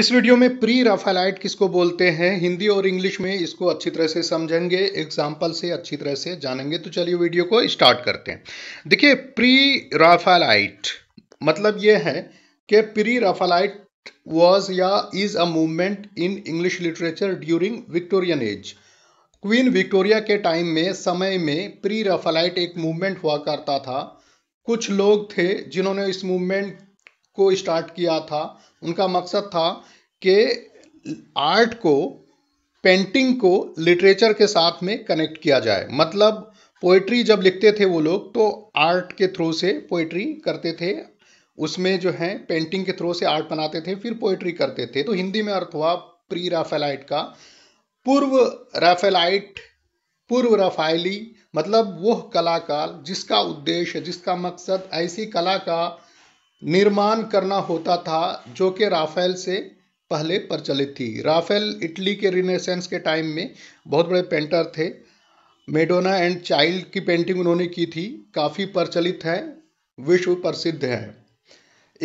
इस वीडियो में pre Raphaelite किसको बोलते हैं हिंदी और इंग्लिश में इसको अच्छी तरह से समझेंगे एग्जाम्पल से अच्छी तरह से जानेंगे तो चलिए वीडियो को स्टार्ट करते हैं देखिए प्री राफेलाइट मतलब ये है कि प्री राफेलाइट वॉज या is a movement in English literature during Victorian age Queen Victoria के टाइम में समय में प्री रफेलाइट एक मूवमेंट हुआ करता था कुछ लोग थे जिन्होंने इस मूवमेंट को स्टार्ट किया था उनका मकसद था कि आर्ट को पेंटिंग को लिटरेचर के साथ में कनेक्ट किया जाए मतलब पोइट्री जब लिखते थे वो लोग तो आर्ट के थ्रू से पोइट्री करते थे उसमें जो है पेंटिंग के थ्रू से आर्ट बनाते थे फिर पोइट्री करते थे तो हिंदी में अर्थ हुआ प्री राफेलाइट का पूर्व राफेलाइट पूर्व रफाइली मतलब वह कलाकार जिसका उद्देश्य जिसका मकसद ऐसी कला का निर्माण करना होता था जो कि राफेल से पहले प्रचलित थी राफेल इटली के रिनेसेंस के टाइम में बहुत बड़े पेंटर थे मेडोना एंड चाइल्ड की पेंटिंग उन्होंने की थी काफ़ी प्रचलित है विश्व प्रसिद्ध है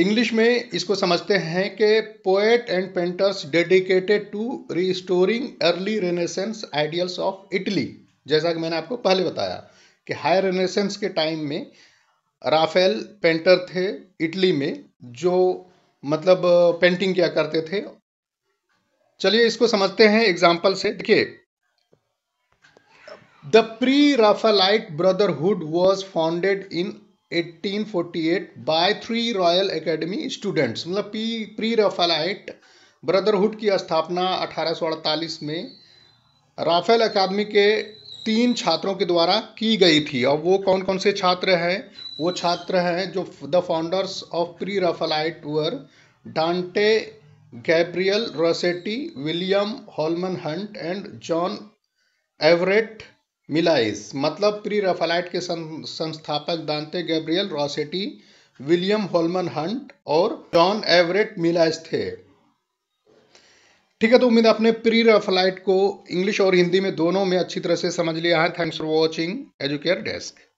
इंग्लिश में इसको समझते हैं कि poet and painters dedicated to restoring early Renaissance ideals of Italy जैसा कि मैंने आपको पहले बताया कि हाई रेनेसेंस के टाइम में राफेल पेंटर थे इटली में जो मतलब पेंटिंग किया करते थे चलिए इसको समझते हैं एग्जाम्पल से देखिए the pre Raphaelite brotherhood was founded in 1848 by three Royal Academy students मतलब प्री राफेलाइट ब्रदरहुड की स्थापना 1848 में राफेल अकादमी के तीन छात्रों के द्वारा की गई थी और वो कौन कौन से छात्र हैं वो छात्र हैं जो the founders of pre Raphaelite were Dante Gabriel Rossetti William Holman Hunt and John Everett Millais मतलब प्री रफलाइट के संस्थापक Dante Gabriel Rossetti William Holman Hunt और जॉन एवरेट मिलाइस थे ठीक है तो उम्मीद अपने प्री रफलाइट को इंग्लिश और हिंदी में दोनों में अच्छी तरह से समझ लिया है thanks for watching Educare desk